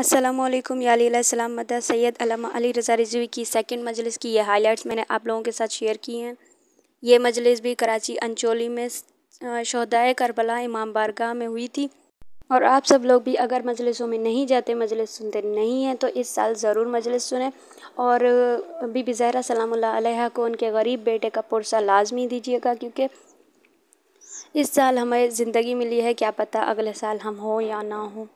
असलम यासलाम मदा सैयद अलामा अली रज़ा रिजवी की सेकंड मजलिस की ये हाइलाइट्स मैंने आप लोगों के साथ शेयर की हैं ये मजलिस भी कराची अंचोली में शहदाय करबला इमाम बारगाह में हुई थी और आप सब लोग भी अगर मजलिसों में नहीं जाते मजलिस सुनते नहीं हैं तो इस साल ज़रूर मजलिस सुने और बीबी ज़हरा सलाम को उनके गरीब बेटे का पुरसा लाजमी दीजिएगा क्योंकि इस साल हमें ज़िंदगी मिली है क्या पता अगले साल हम हो या ना हो